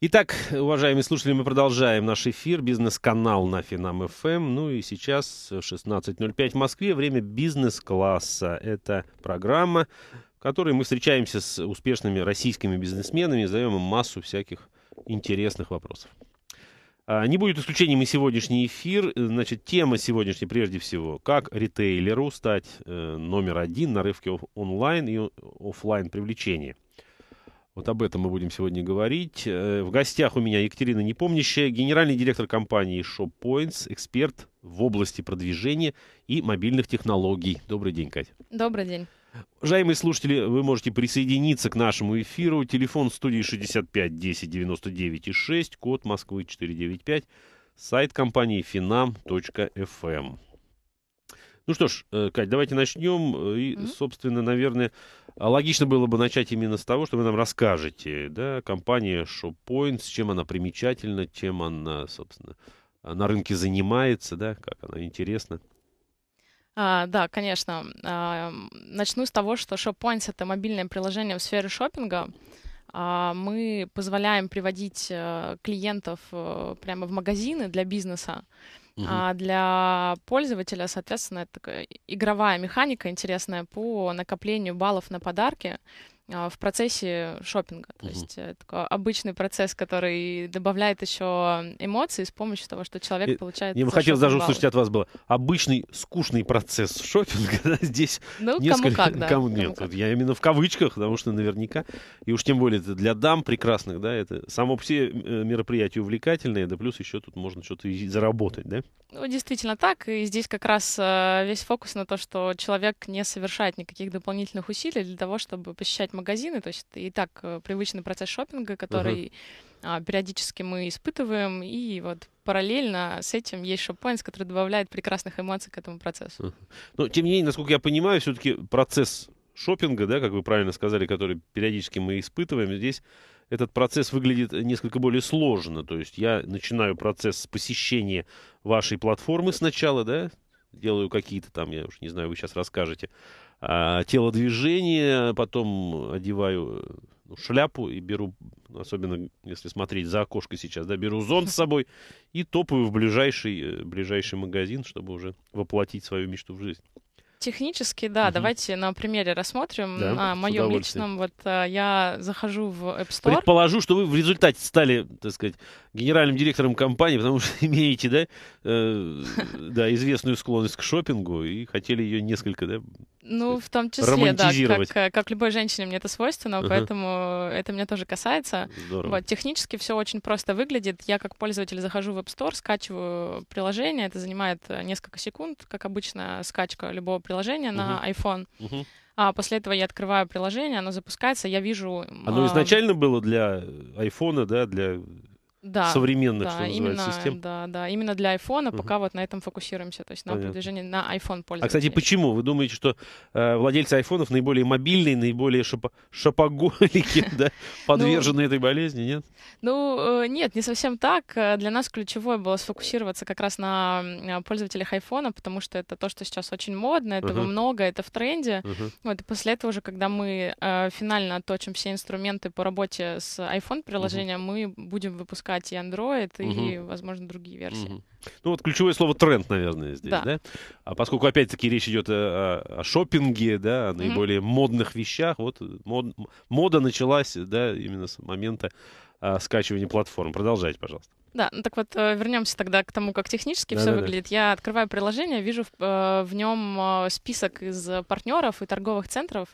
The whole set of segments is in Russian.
Итак, уважаемые слушатели, мы продолжаем наш эфир. Бизнес-канал на Финам ФМ. Эм. Ну и сейчас 16.05 в Москве. Время бизнес-класса. Это программа, в которой мы встречаемся с успешными российскими бизнесменами и задаем им массу всяких интересных вопросов. А, не будет исключением и сегодняшний эфир. Значит, тема сегодняшней прежде всего, как ритейлеру стать э, номер один на рывке онлайн и офлайн привлечения – вот об этом мы будем сегодня говорить. Э, в гостях у меня Екатерина Непомнящая, генеральный директор компании ShopPoints, эксперт в области продвижения и мобильных технологий. Добрый день, Кать. Добрый день. Уважаемые слушатели, вы можете присоединиться к нашему эфиру. Телефон студии 65 10 99 6, код Москвы 495, сайт компании finam.fm. Эм. Ну что ж, э, Кать, давайте начнем. Э, и, собственно, наверное, а логично было бы начать именно с того, что вы нам расскажете, да, компания ShopPoints, чем она примечательна, чем она, собственно, на рынке занимается, да, как она интересна. А, да, конечно. А, начну с того, что ShopPoints — это мобильное приложение в сфере шопинга. А, мы позволяем приводить э, клиентов э, прямо в магазины для бизнеса. Угу. А для пользователя, соответственно, это такая игровая механика интересная по накоплению баллов на подарки. А, в процессе шопинга. То угу. есть э, такой обычный процесс, который добавляет еще эмоции с помощью того, что человек и, получает. Я бы хотел даже баллы. услышать от вас было обычный скучный процесс шопинга. Да, здесь ну, несколько... кому как, да. Кому... Нет, кому как. я именно в кавычках, потому что наверняка, и уж тем более для дам прекрасных, да, это само по себе э, мероприятие увлекательное, да плюс еще тут можно что-то заработать, да? Ну, действительно так, и здесь как раз э, весь фокус на то, что человек не совершает никаких дополнительных усилий для того, чтобы посещать магазины, то есть это и так э, привычный процесс шопинга, который uh-huh. периодически мы испытываем, и вот параллельно с этим есть шоппайнс, который добавляет прекрасных эмоций к этому процессу. Uh-huh. Но ну, тем не менее, насколько я понимаю, все-таки процесс шопинга, да, как вы правильно сказали, который периодически мы испытываем, здесь этот процесс выглядит несколько более сложно. То есть я начинаю процесс посещения вашей платформы сначала, да, делаю какие-то там, я уж не знаю, вы сейчас расскажете, а, телодвижение, потом одеваю ну, шляпу и беру, особенно если смотреть за окошко сейчас, да, беру зонт с собой и топаю в ближайший, э, ближайший магазин, чтобы уже воплотить свою мечту в жизнь. Технически, да. Угу. Давайте на примере рассмотрим. Да, на моем личном, вот а, я захожу в App Store. Предположу, что вы в результате стали, так сказать, генеральным директором компании, потому что имеете, да, э, да, известную склонность к шопингу и хотели ее несколько, да, ну, в том числе, да, как, как любой женщине мне это свойственно, uh-huh. поэтому это меня тоже касается. Здорово. Вот, технически все очень просто выглядит. Я как пользователь захожу в App Store, скачиваю приложение, это занимает э, несколько секунд, как обычно скачка любого приложения uh-huh. на iPhone. Uh-huh. А после этого я открываю приложение, оно запускается, я вижу... Оно а, изначально было для айфона, да, для да, современных, да, что называется, именно, систем. Да, да, именно для iPhone, угу. пока вот на этом фокусируемся, то есть на Понятно. продвижении на iPhone пользователей. А, кстати, почему? Вы думаете, что э, владельцы айфонов наиболее мобильные, наиболее шапо- шапоголики, да, ну, подвержены этой болезни, нет? Ну, э, нет, не совсем так. Э, для нас ключевое было сфокусироваться как раз на э, пользователях айфона, потому что это то, что сейчас очень модно, этого много, это в тренде. Вот, и после этого уже, когда мы финально точим все инструменты по работе с iPhone-приложением, мы будем выпускать запускать и Android, угу. и, возможно, другие версии. Угу. Ну вот ключевое слово тренд, наверное, здесь, да? да? А поскольку опять-таки речь идет э, о, о, шопинге, да, о наиболее mm модных вещах, вот э, мод, мода началась, да, именно с момента а, скачивания платформ. Продолжайте, пожалуйста. Да, ну так вот вернемся тогда к тому, как технически да, все да, выглядит. Да. Я открываю приложение, вижу в, в нем список из партнеров и торговых центров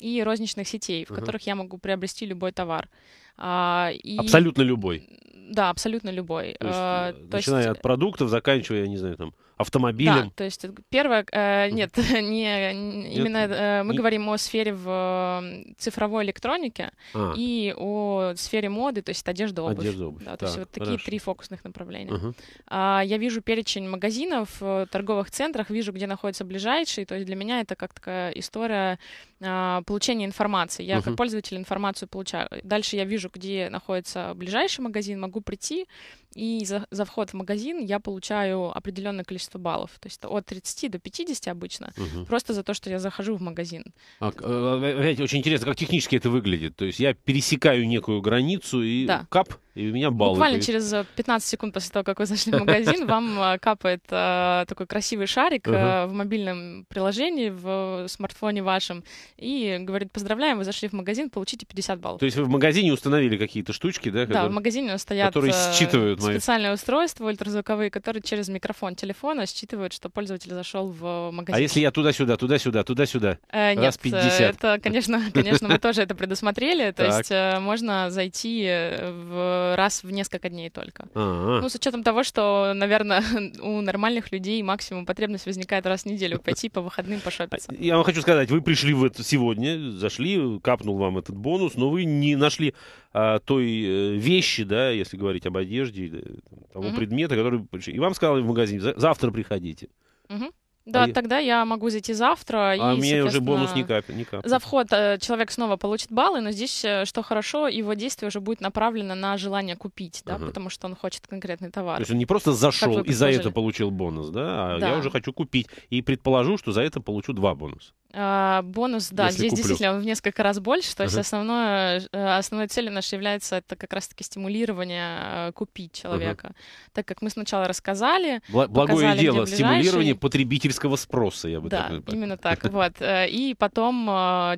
и розничных сетей, в uh которых я могу приобрести любой товар. А, и... Абсолютно любой. Да, абсолютно любой. То есть, а, э, то начиная есть... от продуктов, заканчивая, я не знаю, там, автомобилем. Да, то есть э, первое, э, нет, не, нет, именно э, мы не... говорим о сфере в цифровой электронике а. и о сфере моды, то есть одежда, обувь. Одежда, обувь. Да, так, то есть вот такие хорошо. три фокусных направления. Угу. А, я вижу перечень магазинов в э, торговых центрах, вижу, где находится ближайший, то есть для меня это как такая история э, а, получения информации. Я uh-huh. как пользователь информацию получаю. Дальше я вижу, где находится ближайший магазин, могу прийти, и за, за вход в магазин я получаю определенное количество баллов. То есть от 30 до 50 обычно, uh-huh. просто за то, что я захожу в магазин. А, опять э, очень интересно, как технически это выглядит. То есть я пересекаю некую границу и да. кап — и меня баллы. Буквально через 15 секунд после того, как вы зашли в магазин, вам а, капает а, такой красивый шарик а, в мобильном приложении, в э, смартфоне вашем, и говорит, поздравляем, вы зашли в магазин, получите 50 баллов. То есть вы в магазине установили какие-то штучки, да? Да, в магазине стоят которые э, считывают специальное устройство ультразвуковые, которые через микрофон телефона считывают, что пользователь зашел в магазин. А если я туда-сюда, туда-сюда, туда-сюда? Э, нет, 50. это, конечно, конечно, мы тоже это предусмотрели. То есть э, можно зайти в Э, раз в несколько дней только. А-а-а. Ну, с учетом того, что, наверное, у нормальных людей максимум потребность возникает раз в неделю ну, пойти по выходным пошопиться. А, я вам хочу сказать, вы пришли в это сегодня, зашли, капнул вам этот бонус, но вы не нашли а, той э, вещи, да, если говорить об одежде, э, того mm предмета, который... И вам сказали в магазине, завтра приходите. mm да, а тогда я могу зайти завтра. А и, у меня уже бонус не капит. Не За вход э, человек снова получит баллы, но здесь, э, что хорошо, его действие уже будет направлено на желание купить, да, ага. потому что он хочет конкретный товар. То есть он не просто зашел и за это получил бонус, да, а да. я уже хочу купить. И предположу, что за это получу два бонуса. А, бонус, да, Если здесь куплю. действительно в несколько раз больше. То uh-huh. есть основное, э, основной целью нашей является это как раз-таки стимулирование э, купить человека. Uh-huh. Так как мы сначала рассказали... Бл- благое дело, стимулирование потребительского спроса, я бы да, так сказал. именно так. Вот. Э, и потом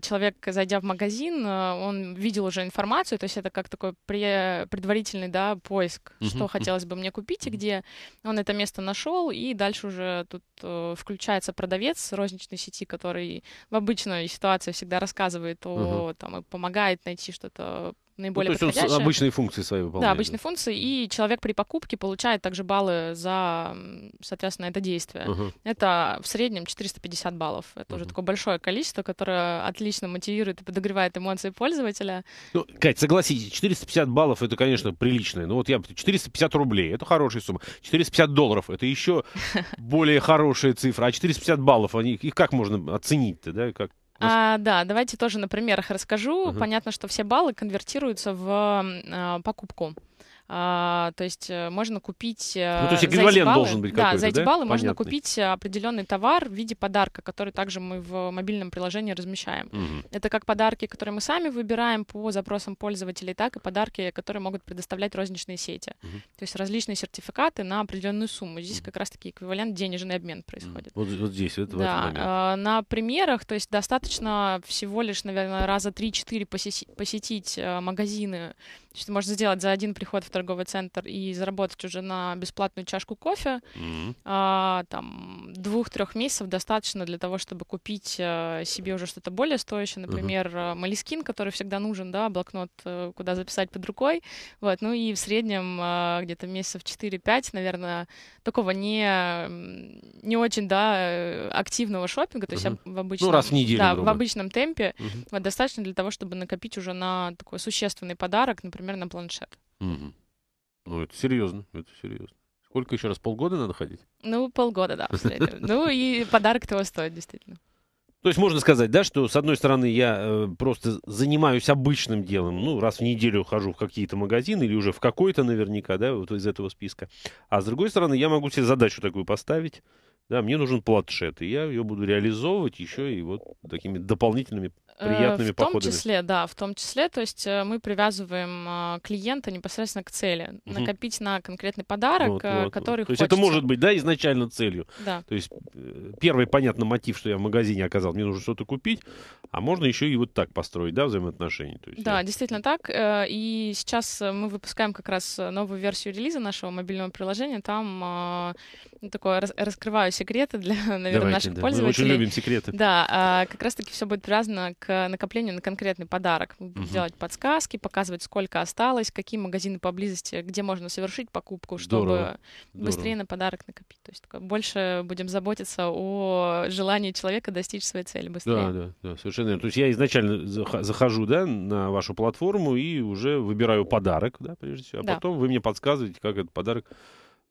человек, зайдя в магазин, он видел уже информацию, то есть это как такой пре- предварительный да, поиск, uh-huh. что хотелось бы мне купить и где. Он это место нашел, и дальше уже тут включается продавец розничной сети, который в обычной ситуации всегда рассказывает, о, угу. там, и помогает найти что-то наиболее ну, то подходящее. есть обычные функции свои выполняет. Да, обычные функции. И человек при покупке получает также баллы за, соответственно, это действие. Uh-huh. Это в среднем 450 баллов. Это uh-huh. уже такое большое количество, которое отлично мотивирует и подогревает эмоции пользователя. Ну, Кать, согласитесь, 450 баллов — это, конечно, приличное. Но ну, вот я... 450 рублей — это хорошая сумма. 450 долларов — это еще более хорошая цифра. А 450 баллов, они, их как можно оценить-то, да? Как, а, да, давайте тоже на примерах расскажу. Угу. Понятно, что все баллы конвертируются в э, покупку. А, то есть э, можно купить... Э, ну, то есть эквивалент баллы, должен быть какой-то, да? за эти да? баллы Понятный. можно купить э, определенный товар в виде подарка, который также мы в мобильном приложении размещаем. Угу. Это как подарки, которые мы сами выбираем по запросам пользователей, так и подарки, которые могут предоставлять розничные сети. Угу. То есть различные сертификаты на определенную сумму. Здесь как раз-таки эквивалент денежный обмен происходит. Вот, вот здесь, вот да. в этот На примерах, то есть достаточно всего лишь, наверное, раза 3-4 посетить, магазины. То есть можно сделать за один приход, второй торговый центр и заработать уже на бесплатную чашку кофе, mm-hmm. а, там двух-трех месяцев достаточно для того, чтобы купить э, себе уже что-то более стоящее, например, mm-hmm. Малискин, который всегда нужен, да, блокнот, э, куда записать под рукой, вот, ну и в среднем где-то месяцев 4-5, наверное, такого не, не очень, да, активного шопинга, то есть mm-hmm. в ну, обычном... Ну, раз в неделю, Да, в обычном темпе, mm-hmm. вот, достаточно для того, чтобы накопить уже на такой существенный подарок, например, на планшет. Mm-hmm. Ну, это серьезно, это серьезно. Сколько еще раз? Полгода надо ходить? Ну, полгода, да, Ну, и подарок того стоит, действительно. То есть можно сказать, да, что с одной стороны я э, просто занимаюсь обычным делом, ну, раз в неделю хожу в какие-то магазины или уже в какой-то наверняка, да, вот из этого списка. А с другой стороны я могу себе задачу такую поставить, да, мне нужен планшет, и я ее буду реализовывать еще и вот такими дополнительными э, приятными походами. В том числе, да, в том числе, то есть э, мы привязываем э, клиента непосредственно к цели, накопить на конкретный подарок, который То есть хочется. это может быть, да, изначально целью. Да. То есть первый, понятно, мотив, что я в магазине оказал, мне нужно что-то купить, а можно еще и вот так построить, да, взаимоотношения. да, действительно так, и сейчас мы выпускаем как раз новую версию релиза нашего мобильного приложения, там а, такое рас раскрываю секреты для, наверное, Давайте, наших да. пользователей. Мы очень любим секреты. Да, а, как раз-таки все будет привязано к накоплению на конкретный подарок. Угу. Делать подсказки, показывать, сколько осталось, какие магазины поблизости, где можно совершить покупку, чтобы Здорово. быстрее Здорово. на подарок накопить. То есть такое, больше будем заботиться о желании человека достичь своей цели быстрее. Да, да, да, совершенно верно. То есть я изначально захожу, да, на вашу платформу и уже выбираю подарок, да, прежде всего, а да. потом вы мне подсказываете, как этот подарок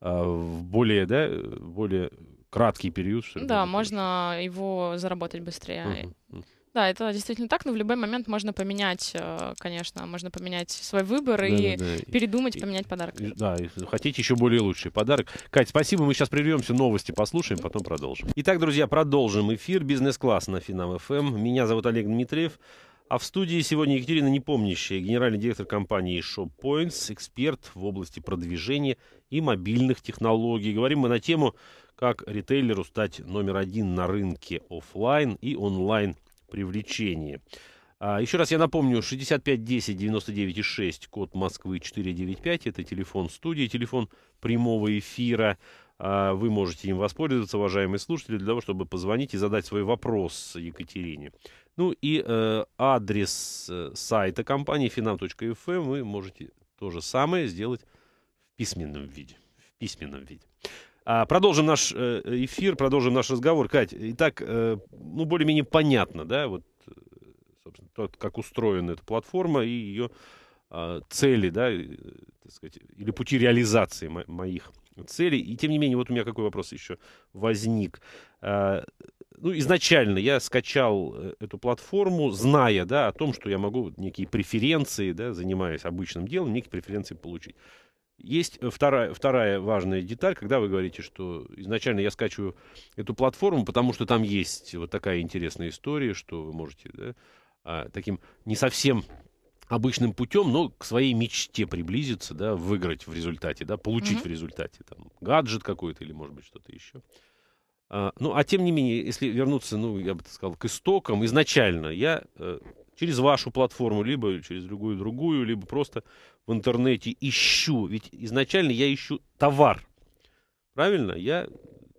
а, в более, да, более краткий период, что ли? Да, можно сказать. его заработать быстрее. Uh-huh. Да, это действительно так, но в любой момент можно поменять, э, конечно, можно поменять свой выбор да, и да, да. передумать, поменять подарок. И, да, хотите еще более лучший подарок. Кать, спасибо, мы сейчас прервемся, новости послушаем, потом продолжим. Итак, друзья, продолжим эфир «Бизнес-класс» на Финам-ФМ. Эм. Меня зовут Олег Дмитриев. А в студии сегодня Екатерина Непомнящая, генеральный директор компании ShopPoints, эксперт в области продвижения и мобильных технологий. Говорим мы на тему, как ритейлеру стать номер один на рынке офлайн и онлайн привлечения. А, еще раз я напомню, 6510 99 6, код Москвы 495, это телефон студии, телефон прямого эфира а, вы можете им воспользоваться, уважаемые слушатели, для того, чтобы позвонить и задать свой вопрос Екатерине. Ну и э, адрес э, сайта компании finam.fm вы можете то же самое сделать в письменном виде. В письменном виде. А, продолжим наш э, э, эфир, продолжим наш разговор. Кать, Итак, э, ну, более-менее понятно, да, вот, собственно, то, как устроена эта платформа и ее э, а, цели, да, так сказать, или пути реализации мо- моих целей. И, тем не менее, вот у меня какой вопрос еще возник. А, ну, изначально я скачал э, эту платформу, зная, да, о том, что я могу некие преференции, да, занимаясь обычным делом, некие преференции получить. Есть э, вторая, вторая важная деталь, когда вы говорите, что изначально я скачиваю эту платформу, потому что там есть вот такая интересная история, что вы можете да, а, таким не совсем обычным путем, но к своей мечте приблизиться, да, выиграть в результате, да, получить mm-hmm. в результате там, гаджет какой-то или, может быть, что-то еще. А, ну, а тем не менее, если вернуться, ну, я бы сказал, к истокам, изначально я э, через вашу платформу, либо через другую другую, либо просто в интернете ищу. Ведь изначально я ищу товар. Правильно? Я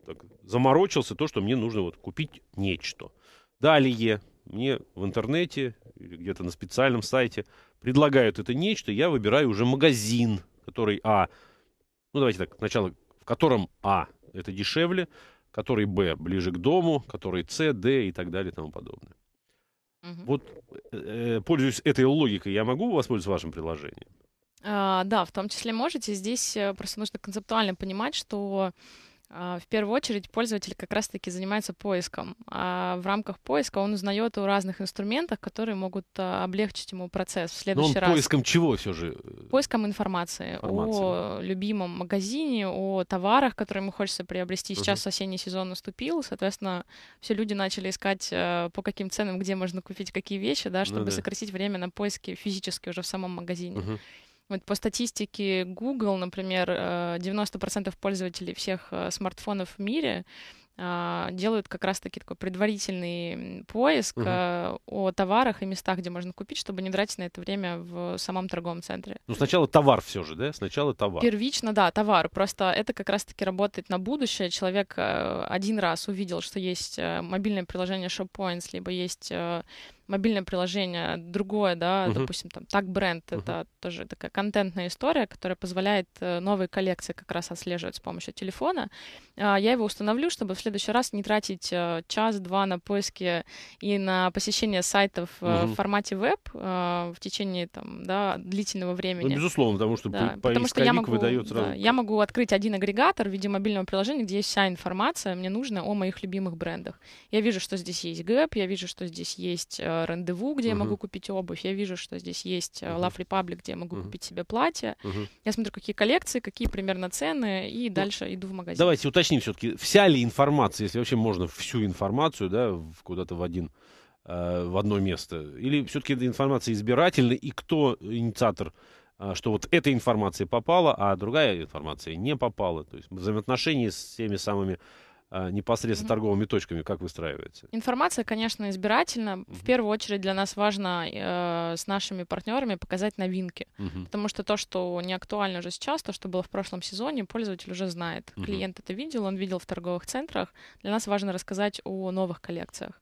так, заморочился то, что мне нужно вот купить нечто. Далее мне в интернете или где-то на специальном сайте предлагают это нечто, я выбираю уже магазин, который А, ну давайте так, сначала, в котором А это дешевле, который Б ближе к дому, который С, Д и так далее и тому подобное. Угу. Вот, э, э, пользуясь этой логикой, я могу воспользоваться вашим приложением? А, да, в том числе можете. Здесь э, просто нужно концептуально понимать, что а, в первую очередь пользователь как раз-таки занимается поиском, а в рамках поиска он узнает о разных инструментах, которые могут а, облегчить ему процесс в следующий Но он раз. Поиском чего все же? Э? Поиском информации, информации о да. любимом магазине, о товарах, которые ему хочется приобрести. Сейчас угу. осенний сезон наступил, соответственно, все люди начали искать э, по каким ценам, где можно купить какие вещи, да, ну чтобы ну, да. сократить время на поиски физически уже в самом магазине. Угу. Вот по статистике Google, например, 90% э, пользователей всех э, смартфонов в мире а, делают как раз-таки такой предварительный поиск угу. о товарах и местах, где можно купить, чтобы не тратить на это время в самом торговом центре. Ну, сначала товар все же, да? Сначала товар. Первично, да, товар. Просто это как раз-таки работает на будущее. Человек один раз увидел, что есть мобильное приложение ShopPoints, либо есть мобильное приложение, другое, да, uh-huh. допустим, там так бренд, uh-huh. это тоже такая контентная история, которая позволяет э, новые коллекции как раз отслеживать с помощью телефона. А, я его установлю, чтобы в следующий раз не тратить э, час-два на поиски и на посещение сайтов uh-huh. в формате веб в течение там, да, длительного ну, времени. Ну, безусловно, потому что да, по потому что я могу, выдает сразу. Да, я могу открыть один агрегатор в виде мобильного приложения, где есть вся информация, мне нужно о моих любимых брендах. Я вижу, что здесь есть Gap, я вижу, что здесь есть рандеву, где uh-huh. я могу купить обувь. Я вижу, что здесь есть uh-huh. Love Republic, где я могу uh-huh. купить себе платье. Uh-huh. Я смотрю, какие коллекции, какие примерно цены, и ну, дальше иду в магазин. Давайте уточним все-таки, вся ли информация, если вообще можно всю информацию, да, куда-то в один э, в одно место? Или все-таки эта информация избирательна, и кто инициатор э, что вот эта информация попала, а другая информация не попала. То есть взаимоотношения с теми самыми а, непосредственно mm-hmm. торговыми точками, как выстраивается? Информация, конечно, избирательна. Mm-hmm. В первую очередь для нас важно э, с нашими партнерами показать новинки, mm-hmm. потому что то, что не актуально уже сейчас, то, что было в прошлом сезоне, пользователь уже знает. Mm-hmm. Клиент это видел, он видел в торговых центрах. Для нас важно рассказать о новых коллекциях.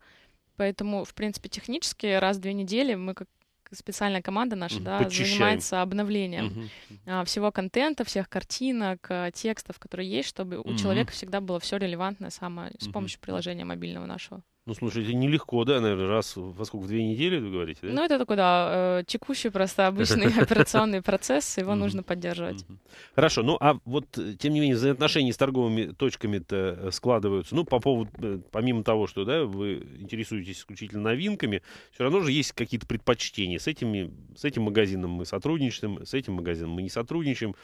Поэтому, в принципе, технически раз в две недели мы как специальная команда наша, да, занимается обновлением угу. всего контента, всех картинок, а, текстов, которые есть, чтобы у угу. человека всегда было все релевантное самое с помощью приложения мобильного нашего. Ну, слушай, это нелегко, да, наверное, раз, во сколько, в две недели, вы говорите, да? Ну, это такой, да, э, текущий просто обычный операционный процесс, его нужно поддерживать. Хорошо, ну, а вот, тем не менее, взаимоотношения с торговыми точками-то э, складываются, ну, по поводу, э, помимо того, что, да, вы интересуетесь исключительно новинками, все равно же есть какие-то предпочтения. С, этими, с этим магазином мы сотрудничаем, с этим магазином мы не сотрудничаем.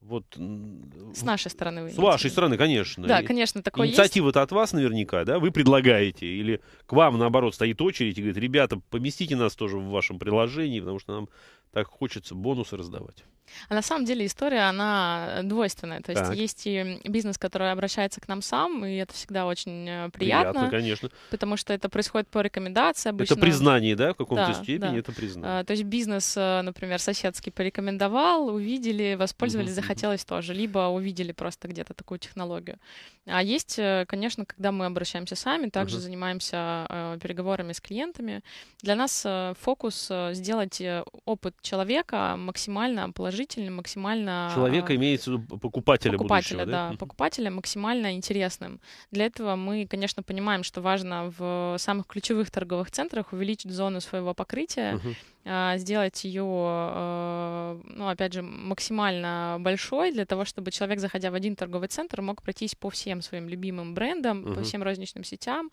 Вот, с нашей стороны. Вы с вашей стороны, конечно. Да, и, конечно, такое Инициатива-то от вас наверняка, да? Вы предлагаете. Или к вам, наоборот, стоит очередь и говорит, ребята, поместите нас тоже в вашем приложении, потому что нам так хочется бонусы раздавать. А на самом деле история, она двойственная. То есть так. есть и бизнес, который обращается к нам сам, и это всегда очень э, приятно. Приятно, конечно. Потому что это происходит по рекомендации обычно. Это признание, да, в каком-то да, степени да. это признание. А, то есть бизнес, э, например, соседский порекомендовал, увидели, воспользовались, угу, захотелось угу. тоже. Либо увидели просто где-то такую технологию. А есть, э, конечно, когда мы обращаемся сами, также угу. занимаемся э, переговорами с клиентами. Для нас э, фокус э, сделать опыт человека максимально положительным жителя максимально... А, Человека имеется покупателя, покупателя будущего, да? да, покупателя максимально интересным. Для этого мы, конечно, понимаем, что важно в самых ключевых торговых центрах увеличить зону своего покрытия, а, сделать ее, а, ну, опять же, максимально большой для того, чтобы человек, заходя в один торговый центр, мог пройтись по всем своим любимым брендам, Uh-huh. по всем розничным сетям,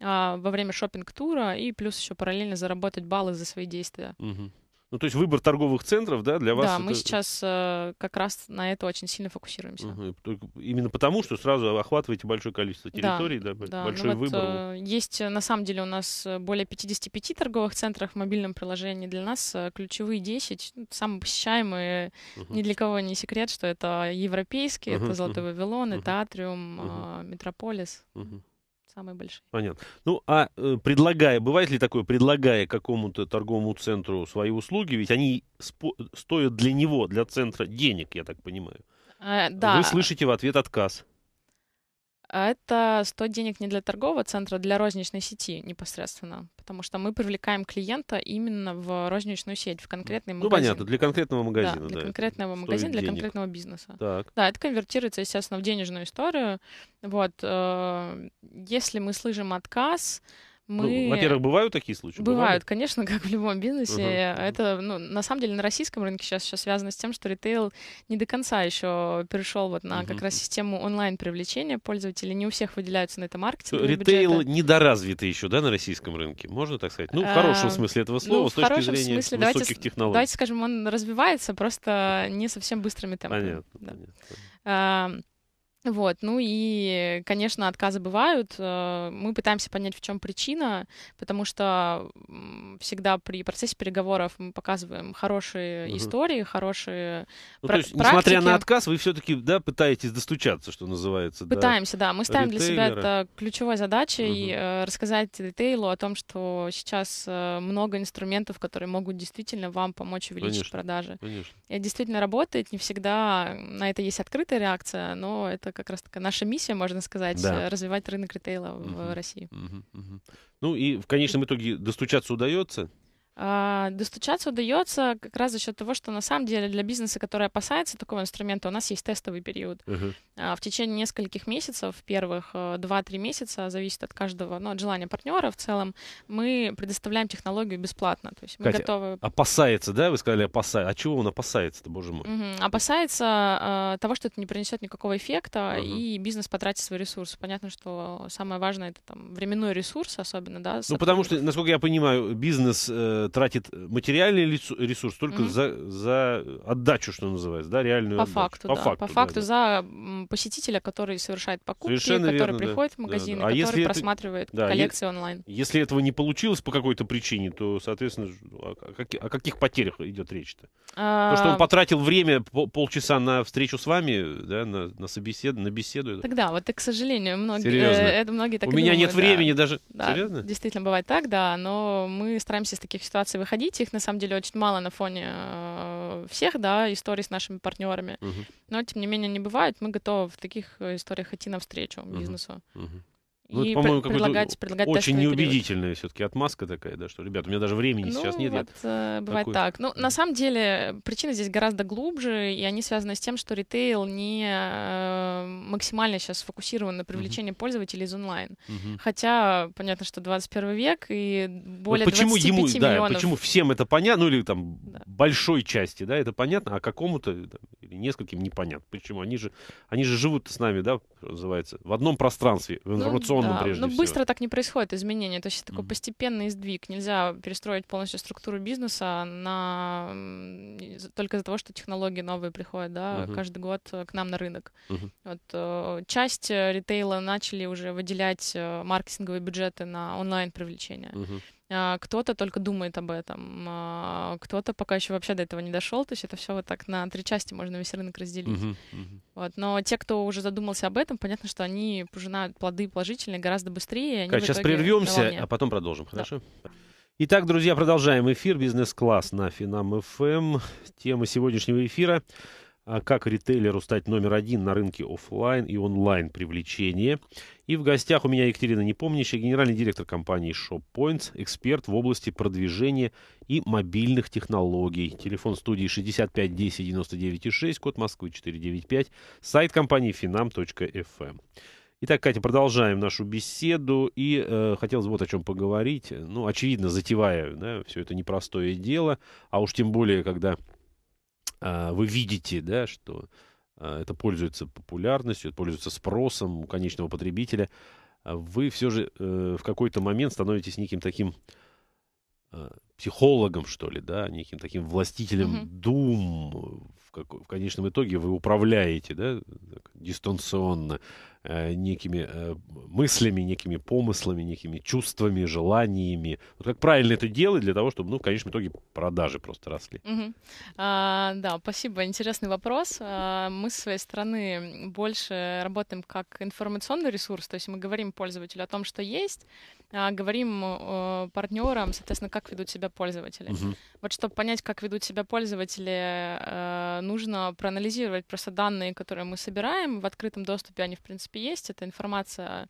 во время шопинг-тура и плюс еще параллельно заработать баллы за свои действия. Угу. Ну, то есть выбор торговых центров, да, для вас... Да, это... мы сейчас э, как раз на это очень сильно фокусируемся. Угу. Именно потому, что сразу охватываете большое количество территорий, да, да, да. Ну большой ну, вот, Э, есть, э, на самом деле, у нас э, более 55 торговых центров в мобильном приложении. Для нас э, ключевые 10, ну, самые посещаемые. Угу. Ни для кого не секрет, что это европейские, угу, это Золотой Вавилон, угу. это Атриум, угу. э, Метрополис. Угу самые большие. Понятно. Ну, а э, предлагая, бывает ли такое, предлагая какому-то торговому центру свои услуги, ведь они стоят для него, для центра денег, я так понимаю. Э, да. Вы слышите в ответ отказ. А это стоит денег не для торгового центра, а для розничной сети непосредственно потому что мы привлекаем клиента именно в розничную сеть, в конкретный ну, магазин. Ну, понятно, для конкретного магазина. Да, для да, конкретного магазина, для денег. конкретного бизнеса. Так. Да, это конвертируется, естественно, в денежную историю. Вот, э, если мы слышим отказ, мы... Ну, во-первых, бывают такие случаи? Бывают, бывают, конечно, как в любом бизнесе. Uh-huh. Это, ну, на самом деле, на российском рынке сейчас еще связано с тем, что ритейл не до конца еще перешел вот на uh-huh. как раз систему онлайн-привлечения пользователей. Не у всех выделяются на это маркетинг. Ритейл бюджета. недоразвитый еще, да, на российском рынке? Можно так сказать? Ну, в хорошем э, смысле этого ну, слова, ну, с точки зрения смысле, высоких технологий. Давайте скажем, он развивается, просто не совсем быстрыми темпами. Понятно, понятно. Вот, ну и, конечно, отказы бывают. Э, мы пытаемся понять, в чем причина, потому что всегда при процессе переговоров мы показываем хорошие угу. истории, хорошие ну, пра- то есть, практики. Несмотря на отказ, вы все-таки да, пытаетесь достучаться, что называется. Пытаемся, да. да. Мы ставим ритейлера. для себя это ключевой задачей угу. И, э, рассказать ритейлу о том, что сейчас э, много инструментов, которые могут действительно вам помочь увеличить конечно, продажи. Конечно. И это действительно работает. Не всегда на это есть открытая реакция, но это как раз такая наша миссия, можно сказать, да. Э, развивать рынок ритейла угу, в России. Угу, угу. Ну и в конечном итоге достучаться удается. А, достучаться удается как раз за счет того, что на самом деле для бизнеса, который опасается такого инструмента, у нас есть тестовый период. Uh-huh. В течение нескольких месяцев, первых 2-3 э, месяца, зависит от каждого, ну, от желания партнера в целом, мы предоставляем технологию бесплатно. То есть мы Катя, готовы... Опасается, да? Вы сказали опасается. А чего он опасается-то, боже мой? Uh-huh. Опасается э, того, что это не принесет никакого эффекта, uh-huh. и бизнес потратит свой ресурс. Понятно, что самое важное это там временной ресурс, особенно, да? Ну, потому что, насколько я понимаю, бизнес э, тратит материальный ресурс только mm-hmm. за, за отдачу, что называется, да, реальную по отдачу. Факту, по да, факту, по факту, да, да. за посетителя, который совершает покупки, Совершенно который верно, приходит да. в магазин, да, да. А который просматривает это, коллекции е- онлайн. Если этого не получилось по какой-то причине, то, соответственно, о, о каких потерях идет речь-то? А... То, что он а, потратил время полчаса на встречу с вами, да, на, на собесед, на беседу. Тогда вот, это, к сожалению, многие, э, Серьезно? это многие так У меня думают, нет времени да. даже. Да, Серьезно? Действительно бывает так, да, но мы стараемся из таких ситуаций ситуации выходить. Их на самом деле очень мало на фоне э, всех, да, историй с нашими партнерами. Угу. Но тем не менее не бывает. Мы готовы в таких э, историях идти навстречу бизнесу. Угу. Угу. Ну, и это, по-моему, предлагать, предлагать очень неубедительная период. все-таки отмазка такая, да, что, ребят, у меня даже времени ну, сейчас нет. Вот, э, бывает такой... так. Ну, на самом деле, причины здесь гораздо глубже, и они связаны с тем, что ритейл не э, максимально сейчас сфокусирован на привлечении uh-huh. пользователей из онлайн. Uh-huh. Хотя, понятно, что 21 век, и более вот почему 25 ему, миллионов... Да, почему всем это понятно, ну, или там да. большой части, да, это понятно, а какому-то, да, э, или нескольким непонятно. Почему? Они же, они же живут с нами, да, называется, в одном пространстве, в ну, информационном ну, информационно, а, прежде но всего. быстро так не происходит изменения. То есть это такой mm-hmm. постепенный сдвиг. Нельзя перестроить полностью структуру бизнеса на... только из-за того, что технологии новые приходят да, mm-hmm. каждый год э, к нам на рынок. Mm-hmm. Вот, э, часть э, ритейла начали уже выделять маркетинговые бюджеты на онлайн-привлечение. Mm-hmm. А, кто-то только думает об этом, а, кто-то пока еще вообще до этого не дошел, то есть это все вот так на три части можно весь рынок разделить. Uh-huh, uh-huh. Вот, но те, кто уже задумался об этом, понятно, что они пожинают плоды положительные гораздо быстрее. Кать, сейчас прервемся, а потом продолжим, хорошо? Да. Итак, друзья, продолжаем эфир «Бизнес-класс» на Финам-ФМ. Эм. Тема сегодняшнего эфира а как ритейлеру стать номер один на рынке офлайн и онлайн привлечения. И в гостях у меня Екатерина Непомнящая, генеральный директор компании ShopPoints, эксперт в области продвижения и мобильных технологий. Телефон студии 65 10 99 6, код Москвы 495, сайт компании finam.fm. Эм. Итак, Катя, продолжаем нашу беседу. И э, хотелось вот о чем поговорить. Ну, очевидно, затевая да, все это непростое дело, а уж тем более, когда а, вы видите, да, что а, это пользуется популярностью, это пользуется спросом у конечного потребителя, а вы все же э, в какой-то момент становитесь неким таким психологом, что ли, да, неким таким властителем mm-hmm. дум. Э, в, как, в конечном итоге вы управляете, да, дистанционно Э, некими э, мыслями, некими помыслами, некими чувствами, желаниями. Вот как правильно это делать для того, чтобы, ну, в конечном итоге продажи просто росли. Угу. А, да, спасибо. Интересный вопрос. А, мы с своей стороны больше работаем как информационный ресурс, то есть мы говорим пользователю о том, что есть, а говорим а, э, партнерам, соответственно, как ведут себя пользователи. Угу. Вот чтобы понять, как ведут себя пользователи, а, нужно проанализировать просто данные, которые мы собираем в открытом доступе, они, в принципе, принципе, есть эта информация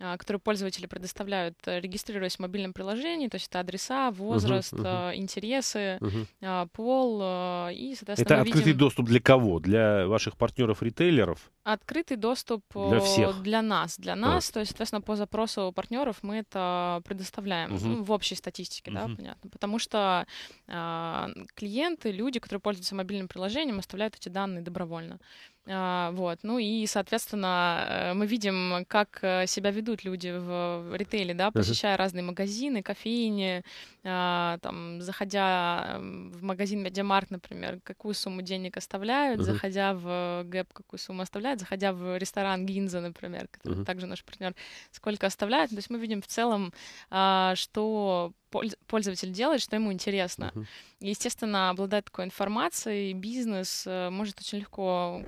а, которые пользователи предоставляют, э, регистрируясь в мобильном приложении, то есть это адреса, возраст, угу, угу. интересы, угу. пол э, и, соответственно, Это открытый видим... доступ для кого? Для ваших партнеров-ритейлеров? Открытый доступ для, всех. для нас, для нас, а. то есть, соответственно, по запросу партнеров мы это предоставляем угу. ну, в общей статистике, угу. да, понятно, потому что э, клиенты, люди, которые пользуются мобильным приложением, оставляют эти данные добровольно. Вот. Ну и, соответственно, мы видим, как себя ведут идут люди в ритейле, да, посещая uh-huh. разные магазины, кофейни, э, там, заходя в магазин Медиамарк, например, какую сумму денег оставляют, uh-huh. заходя в Гэп, какую сумму оставляют, заходя в ресторан Гинза, например, который uh-huh. также наш партнер, сколько оставляют. То есть мы видим в целом, э, что пользователь делает, что ему интересно. Uh-huh. Естественно, обладая такой информацией, бизнес э, может очень легко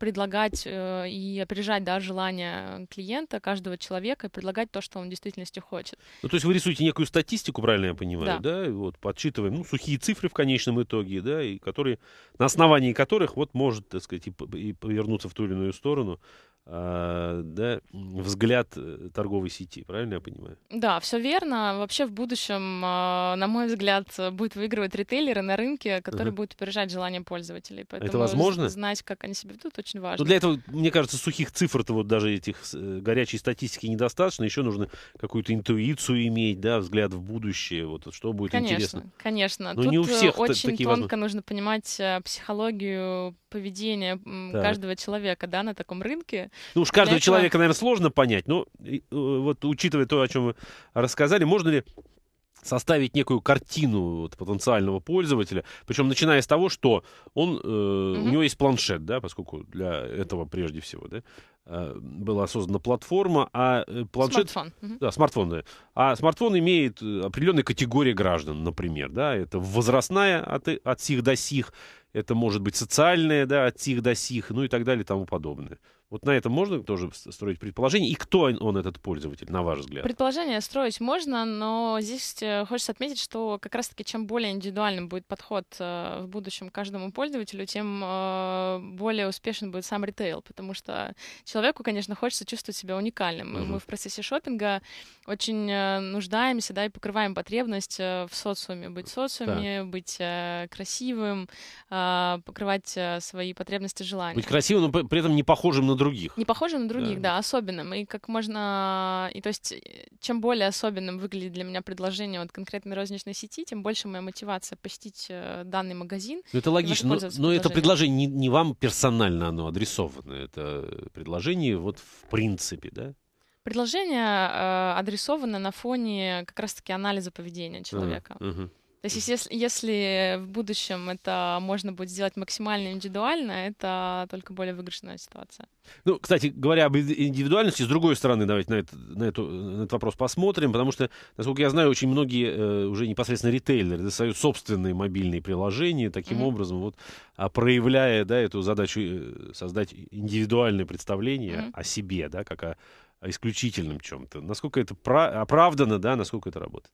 предлагать э, и опережать да, желания клиента, каждого человека, и предлагать то, что он в действительности хочет. Ну, то есть вы рисуете некую статистику, правильно я понимаю, да, да? вот подсчитываем ну, сухие цифры в конечном итоге, да, и которые, на основании которых вот может, так сказать, и, и повернуться в ту или иную сторону а, да, взгляд э, торговой сети, правильно я понимаю? Да, все верно. Вообще в будущем, а, на мой взгляд, будет выигрывать ритейлеры на рынке, которые uh-huh. будут опережать желания пользователей. Поэтому Это возможно? Знать, как они себя ведут, очень ну, важно. Но для этого, мне кажется, сухих цифр-то вот даже этих э, горячей статистики недостаточно. Еще нужно какую-то интуицию иметь, да, взгляд в будущее, вот что будет конечно, интересно. Конечно, конечно. Ну, Но не у э, всех очень такие тонко возможно... нужно понимать психологию поведения так. каждого человека, да, на таком рынке. Ну уж каждого Для человека, наверное, сложно понять, но э, вот учитывая то, о чем вы рассказали, можно ли составить некую картину вот, потенциального пользователя, причем начиная с того, что он, э, mm-hmm. у него есть планшет, да, поскольку для этого прежде всего, да, э, была создана платформа, а э, планшет, смартфон, да, смартфон, да, а смартфон имеет определенные категории граждан, например, да, это возрастная от от сих до сих, это может быть социальная, да, от сих до сих, ну и так далее, и тому подобное. Вот на этом можно тоже строить предположение? И кто он, этот пользователь, на ваш взгляд? Предположение строить можно, но здесь э, хочется отметить, что как раз-таки чем более индивидуальным будет подход э, в будущем каждому пользователю, тем э, более успешен будет сам ритейл, потому что человеку, конечно, хочется чувствовать себя уникальным. Угу. Мы в процессе шопинга очень нуждаемся, да, и покрываем потребность в социуме, быть в социуме, да. быть красивым, покрывать свои потребности, желания. Быть красивым, но при этом не похожим на других. Не похожим на других, да. да, особенным. И как можно... И то есть, чем более особенным выглядит для меня предложение от конкретной розничной сети, тем больше моя мотивация посетить э, данный магазин. Ну, это логично, но, ну, но ну, это предложение не, не вам персонально оно адресовано. Это предложение вот в принципе, да? Предложение э, адресовано на фоне как раз-таки анализа поведения человека. Uh-huh, uh-huh. То есть если, если в будущем это можно будет сделать максимально индивидуально, это только более выигрышная ситуация. Ну, кстати, говоря об индивидуальности, с другой стороны, давайте на, это, на, эту, на этот вопрос посмотрим, потому что, насколько я знаю, очень многие э, уже непосредственно ритейлеры достают собственные мобильные приложения, таким mm-hmm. образом вот а, проявляя да, эту задачу э, создать индивидуальное представление mm-hmm. о себе, да, как о, о исключительном чем-то. Насколько это про оправдано, да, насколько это работает?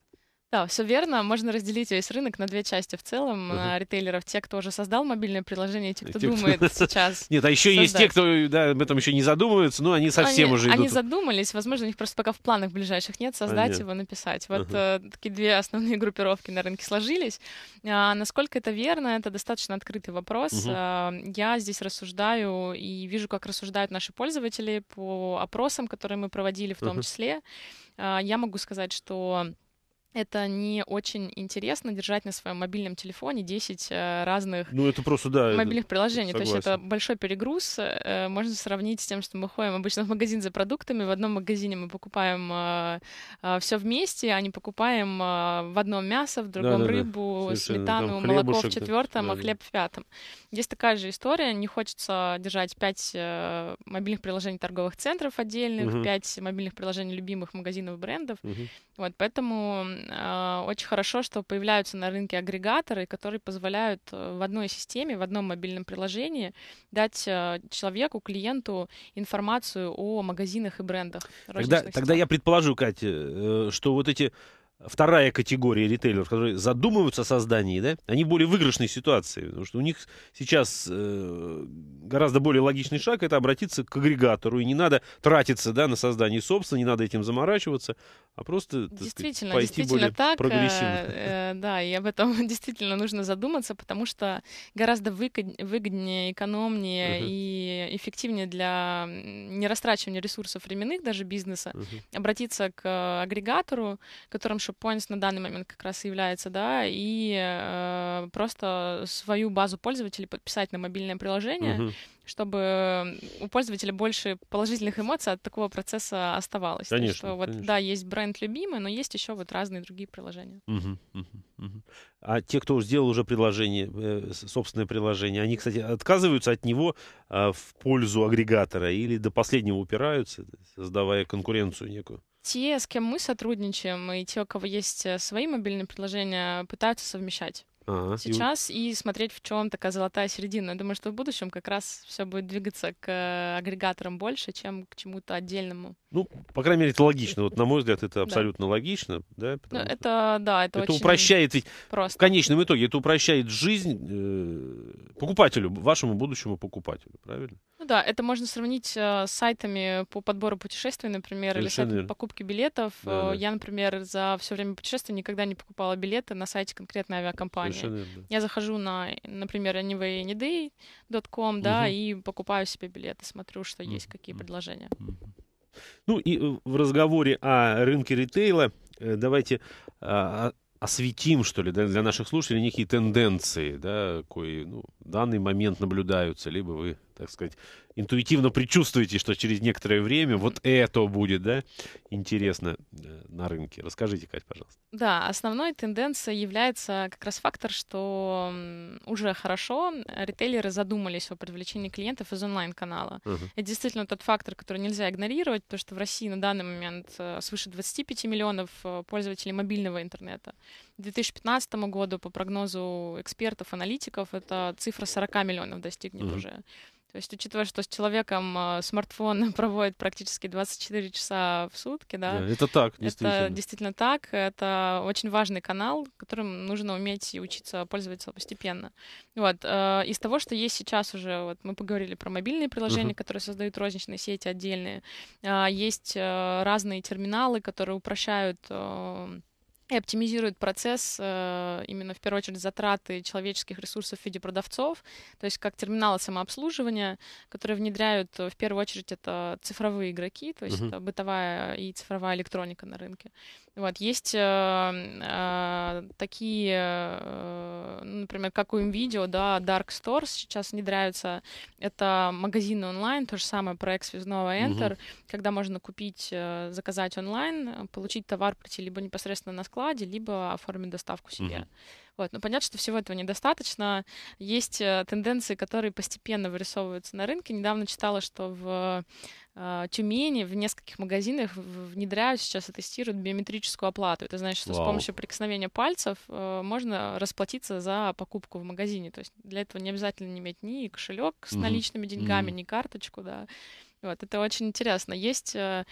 Да, все верно. Можно разделить весь рынок на две части в целом uh-huh. ритейлеров. Те, кто уже создал мобильное приложение, и те, кто те, думает кто... сейчас. Нет, а еще создать. есть те, кто да, об этом еще не задумываются, но они совсем они, уже идут. Они задумались, возможно, у них просто пока в планах ближайших нет создать Понятно. его, написать. Вот uh-huh. э, такие две основные группировки на рынке сложились. А, насколько это верно, это достаточно открытый вопрос. Uh-huh. А, я здесь рассуждаю и вижу, как рассуждают наши пользователи по опросам, которые мы проводили в том uh-huh. числе. А, я могу сказать, что это не очень интересно держать на своем мобильном телефоне 10 э, разных ну, это просто, да, мобильных это, приложений. Согласен. То есть это большой перегруз. Э, можно сравнить с тем, что мы ходим обычно в магазин за продуктами. В одном магазине мы покупаем э, все вместе, а не покупаем в одном мясо, в другом да, да, рыбу, да. сметану, Там молоко в четвертом, да, а хлеб в пятом. Здесь такая же история. Не хочется держать 5 мобильных приложений торговых центров отдельных, угу. 5 мобильных приложений любимых магазинов брендов. Угу. Вот, поэтому а, очень хорошо, что появляются на рынке агрегаторы, которые позволяют э, в одной системе, в одном мобильном приложении дать э, человеку, клиенту информацию о магазинах и брендах. Тогда, тогда я предположу, Катя, э, что вот эти вторая категория ритейлеров, которые задумываются о создании, да, они более выигрышной ситуации, потому что у них сейчас э, гораздо более логичный шаг это обратиться к агрегатору, и не надо тратиться, да, на создание собственно, не надо этим заморачиваться, а просто действительно, сказать, пойти действительно более так, э, прогрессивно. Э, э, да, и об этом действительно нужно задуматься, потому что гораздо выгоднее, экономнее uh-huh. и эффективнее для нерастрачивания ресурсов временных даже бизнеса uh-huh. обратиться к э, агрегатору, которым Pressure Points на данный момент как раз и является, да, и э, просто свою базу пользователей подписать на мобильное приложение, угу. чтобы у пользователя больше положительных эмоций от такого процесса оставалось. Конечно, что, вот, конечно. Да, есть бренд любимый, но есть еще вот разные другие приложения. Угу, угу, угу. А те, кто сделал уже приложение, э, собственное приложение, они, кстати, отказываются от него а, в пользу агрегатора или до последнего упираются, создавая конкуренцию некую? те, с кем мы сотрудничаем, и те, у кого есть э, свои мобильные приложения, пытаются совмещать. Ага. сейчас и... и смотреть, в чем такая золотая середина. Я думаю, что в будущем как раз все будет двигаться к э, агрегаторам больше, чем к чему-то отдельному. Ну, по крайней мере, это логично. Вот, на мой взгляд, это абсолютно да. логично. Да, ну, что... это, да, это, это очень упрощает, ведь просто. в конечном итоге это упрощает жизнь э, покупателю, вашему будущему покупателю, правильно? Ну да, это можно сравнить э, с сайтами по подбору путешествий, например, Совершенно или сайтами покупки билетов. Да, э, да. Я, например, за все время путешествий никогда не покупала билеты на сайте конкретной авиакомпании. Совершенно верно. Я захожу на, например, anywayanyday.com, да, угу. и покупаю себе билеты, смотрю, что угу. есть, какие угу. предложения. Ну и э, в разговоре о рынке ритейла э, давайте а, осветим, что ли, для наших слушателей некие тенденции, да, кои ну, в данный момент наблюдаются, либо вы так сказать, интуитивно предчувствуете, что через некоторое время вот это будет, да, интересно э, на рынке. Расскажите, Кать, пожалуйста. Да, основной тенденцией является как раз фактор, что уже хорошо ритейлеры задумались о привлечении клиентов из онлайн-канала. Uh-huh. Это действительно тот фактор, который нельзя игнорировать, потому что в России на данный момент э, свыше 25 миллионов э, пользователей мобильного интернета. К 2015 году, по прогнозу экспертов, аналитиков, эта цифра 40 миллионов достигнет uh-huh. уже. То есть, учитывая, что с человеком а, смартфон проводит практически 24 часа в сутки, да. это так, действительно. Это действительно так. Это очень важный канал, которым нужно уметь и учиться пользоваться постепенно. Вот. А, из того, что есть сейчас уже, вот мы поговорили про мобильные приложения, uh-huh. которые создают розничные сети отдельные. А, есть разные терминалы, которые упрощают и оптимизирует процесс э, именно в первую очередь затраты человеческих ресурсов в виде продавцов, то есть как терминалы самообслуживания, которые внедряют э, в первую очередь это цифровые игроки, то есть uh-huh. это бытовая и цифровая электроника на рынке. Вот, есть э, э, такие, э, ну, например, как у видео, да, Dark Stores сейчас внедряются. Это магазины онлайн, то же самое проект связного Enter, угу. когда можно купить, э, заказать онлайн, получить товар, прийти либо непосредственно на складе, либо оформить доставку себе. Угу. Вот. Но понятно, что всего этого недостаточно. Есть э, тенденции, которые постепенно вырисовываются на рынке. Недавно читала, что в э, Тюмени в нескольких магазинах внедряют сейчас и тестируют биометрическую оплату. Это значит, что Вау. с помощью прикосновения пальцев э, можно расплатиться за покупку в магазине. То есть для этого не обязательно иметь ни кошелек с наличными деньгами, угу. ни карточку, да. Вот, это очень интересно. Есть э,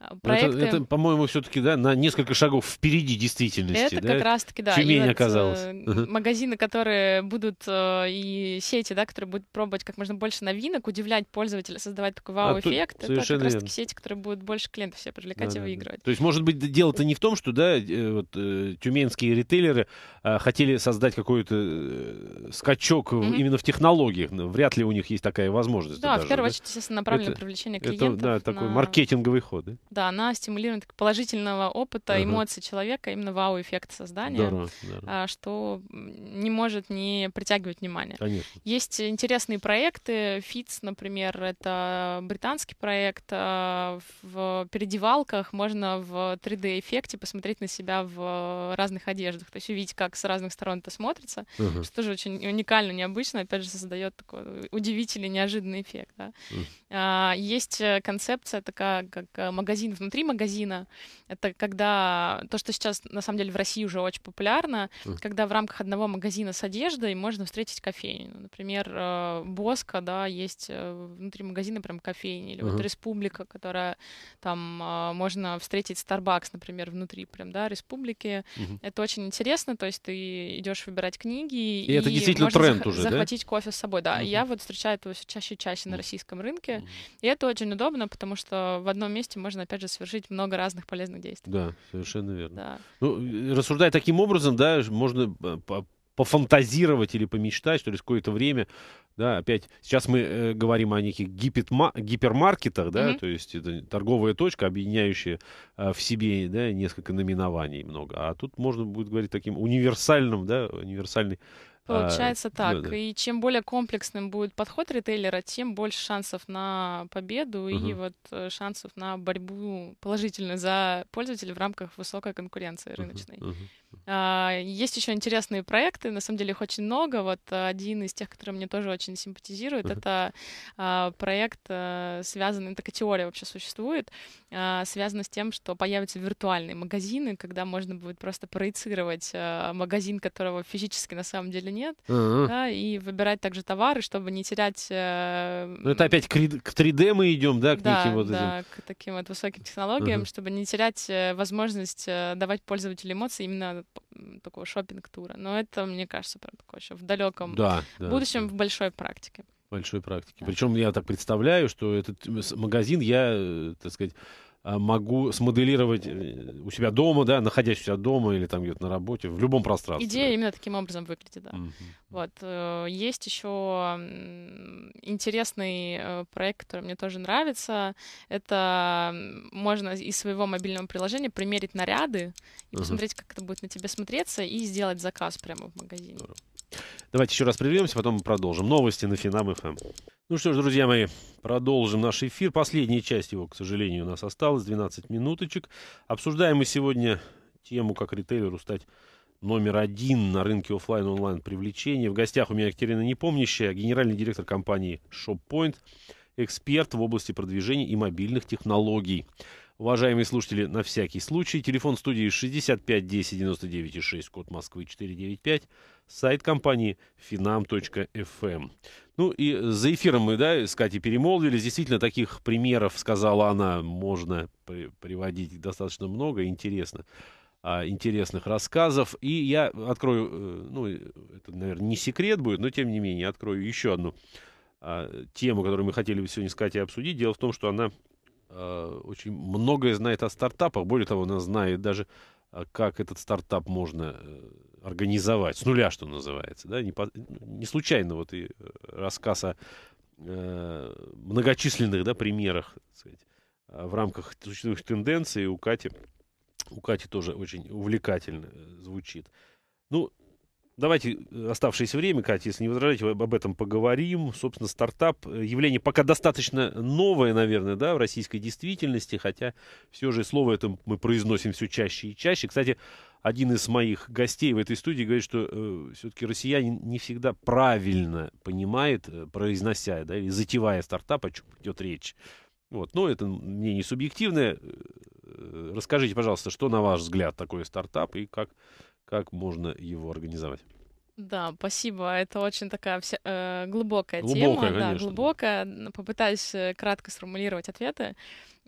а, ну, проекты... Это, это по-моему, все-таки да, на несколько шагов впереди действительности. Это да? как раз-таки, да. Тюмень вот, оказалось. Э, магазины, которые будут, э, и сети, да, которые будут пробовать как можно больше новинок, удивлять пользователя, создавать такой а, вау-эффект. А, это совершенно как раз-таки сети, которые будут больше клиентов себе привлекать да, и выигрывать. Да, То есть, может быть, дело-то не в том, что, да, вот, тюменские ритейлеры а, хотели создать какой-то скачок mm-hmm. именно в технологиях. Ну, вряд ли у них есть такая возможность. Да, даже, в первую да? очередь, естественно, направлено это... привлечение привлечение клиентов. Это, да, на... такой маркетинговый ход. Да, да на стимулирование положительного опыта, ага. эмоций человека, именно вау-эффект создания, здорово, здорово. А, что не может не притягивать внимание. Конечно. Есть интересные проекты. ФИЦ, например, это британский проект. А, в передевалках можно в 3D-эффекте посмотреть на себя в разных одеждах, то есть увидеть, как с разных сторон это смотрится, uh-huh. что тоже очень уникально, необычно, опять же, создает такой удивительный, неожиданный эффект. Да? Uh-huh. Есть э, концепция такая, как э, магазин внутри магазина. Это когда то, что сейчас на самом деле в России уже очень популярно, mm. когда в рамках одного магазина с одеждой можно встретить кофейню. Например, э, Боска, да, есть внутри магазина прям кофейни. Или mm-hmm. вот Республика, которая там можно встретить Starbucks, например, внутри прям, да, Республики. Mm-hmm. Это очень интересно, то есть ты идешь выбирать книги. И, и это действительно тренд зах- уже, захватить да? кофе с собой, да. Mm-hmm. Я вот встречаю это все чаще и чаще mm-hmm. на российском рынке. И это очень удобно, потому что в одном месте можно, опять же, совершить много разных полезных действий. Да, совершенно верно. Да. Ну, рассуждая таким образом, да, можно э, пофантазировать или помечтать, что ли, какое-то время, да, опять, сейчас мы э, говорим о неких гипермаркетах, да, mm-hmm. то есть это торговая точка, объединяющая э, в себе, да, несколько номинований много, а тут можно будет говорить таким универсальным, да, универсальной а, получается а, так. Ну, да. И чем более комплексным будет подход ритейлера, тем больше шансов на победу угу. и вот э, шансов на борьбу положительную за пользователя в рамках высокой конкуренции рыночной. Угу, угу. А, есть еще интересные проекты, на самом деле их очень много. Вот э, один из тех, который мне тоже очень симпатизирует, uh-huh. это а, проект, э, связанный, такая теория вообще существует, а, связана с тем, что появятся виртуальные магазины, когда можно будет просто проецировать э, магазин, которого физически на самом деле нет, uh-huh. да, и выбирать также товары, чтобы не терять... Ну это опять к 3D мы идем, да, к да, неким вот да, к таким вот высоким технологиям, uh-huh. чтобы не терять возможность давать пользователю эмоции именно Э, такого шопинг-тура. Но это, мне кажется, прям такое еще в далеком да, будущем, да. в большой практике большой практике. Да. Причем я так представляю, что этот э, магазин я, э, так сказать, Э, могу смоделировать э, у себя дома, да, находясь у себя дома или там где-то на работе, в любом пространстве. Идея да. именно таким образом выглядит, да. Uh-huh. Вот. Э, есть еще интересный проект, который мне тоже нравится. Это можно из своего мобильного приложения примерить наряды и uh-huh. посмотреть, как это будет на тебе смотреться, и сделать заказ прямо в магазине. Здорово. Давайте еще раз прервемся, потом продолжим. Новости на Финам ФМ. Эм. Ну что ж, друзья мои, продолжим наш эфир. Последняя часть его, к сожалению, у нас осталась 12 минуточек. Обсуждаем мы сегодня тему, как ритейлеру стать номер один на рынке офлайн онлайн привлечения. В гостях у меня Екатерина Непомнящая, генеральный директор компании ShopPoint, эксперт в области продвижения и мобильных технологий уважаемые слушатели, на всякий случай. Телефон студии 65 10 99 6, код Москвы 495, сайт компании finam.fm. Эм. Ну и за эфиром мы, да, с Катей перемолвились. Действительно, таких примеров, сказала она, можно при- приводить достаточно много, интересно а, интересных рассказов. И я открою, э, ну, это, наверное, не секрет будет, но тем не менее, открою еще одну а, тему, которую мы хотели бы сегодня с Катей обсудить. Дело в том, что она Э, очень многое знает о стартапах. Более того, она знает даже, э, как этот стартап можно э, организовать. С нуля, что называется. Да? Не, по, не случайно вот и рассказ о э, многочисленных да, примерах так сказать, в рамках существующих тенденций у Кати, у Кати тоже очень увлекательно звучит. Ну, Давайте э, оставшееся время, Катя, если не возражаете, об этом поговорим. Собственно, стартап э, явление пока достаточно новое, наверное, да, в российской действительности, хотя все же слово это мы произносим все чаще и чаще. Кстати, один из моих гостей в этой студии говорит, что э, все-таки россиянин не всегда правильно понимает, э, произнося да, или затевая стартап, о чем идет речь. Вот. Но это мнение субъективное. Расскажите, пожалуйста, что на ваш взгляд такое стартап и как как можно его организовать. Да, спасибо. Это очень такая вся, э, глубокая, глубокая тема. Конечно, да, глубокая. Попытаюсь э, кратко сформулировать ответы.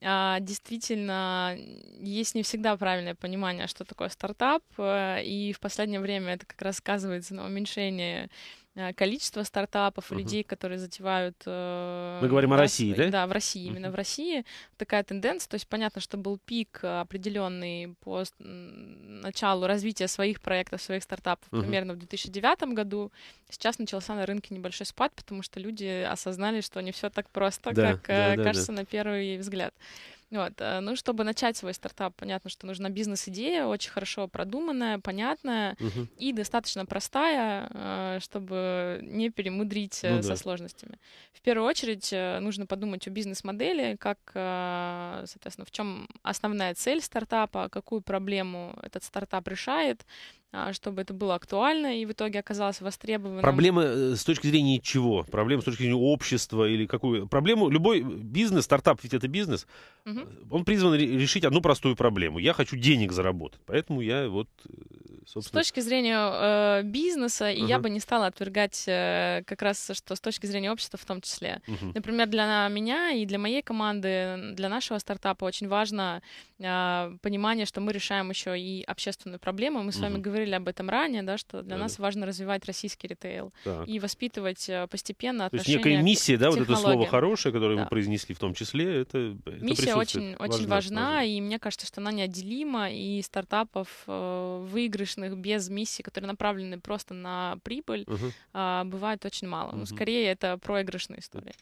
А, действительно, есть не всегда правильное понимание, что такое стартап. Э, и в последнее время это как раз сказывается на уменьшение. Э, количество стартапов, угу. людей, которые затевают... Э, Мы говорим о России, да? Да, в России, угу. именно в России. Такая тенденция, то есть понятно, что был пик э, определенный по началу развития своих проектов, своих стартапов угу. примерно в 2009 году. Сейчас начался на рынке небольшой спад, потому что люди осознали, что не все так просто, да, как да, кажется да. на первый взгляд. Вот. Э, ну, чтобы начать свой стартап, понятно, что нужна бизнес-идея, очень хорошо продуманная, понятная угу. и достаточно простая, э, чтобы не перемудрить ну, э, со да. сложностями. В первую очередь нужно подумать о бизнес-модели, как, соответственно, в чем основная цель стартапа, какую проблему этот стартап решает, а, чтобы это было актуально и в итоге оказалось востребованным. Проблемы э, с точки зрения чего? Проблемы с точки зрения общества или какую? Проблему, любой бизнес, стартап ведь это бизнес, угу. он призван решить одну простую проблему. Я хочу денег заработать, поэтому я вот э, собственно... С точки зрения э, бизнеса, uh-huh. я бы не стала отвергать э, как раз, что с точки зрения общества в том числе. Uh-huh. Например, для меня и для моей команды, для нашего стартапа очень важно э, понимание, что мы решаем еще и общественную проблему. Мы с uh-huh. вами говорили об этом ранее, да, что для uh-huh. нас важно развивать российский ритейл так. и воспитывать э, постепенно То отношения То есть некая миссия, да, вот это слово хорошее, которое да. вы произнесли в том числе, это, это Миссия очень, очень важна, важна, и мне кажется, что она неотделима, и стартапов э, выигрыш успешных без миссий, которые направлены просто на прибыль, угу. бывает очень мало. Угу. Ну, скорее, это проигрышная история.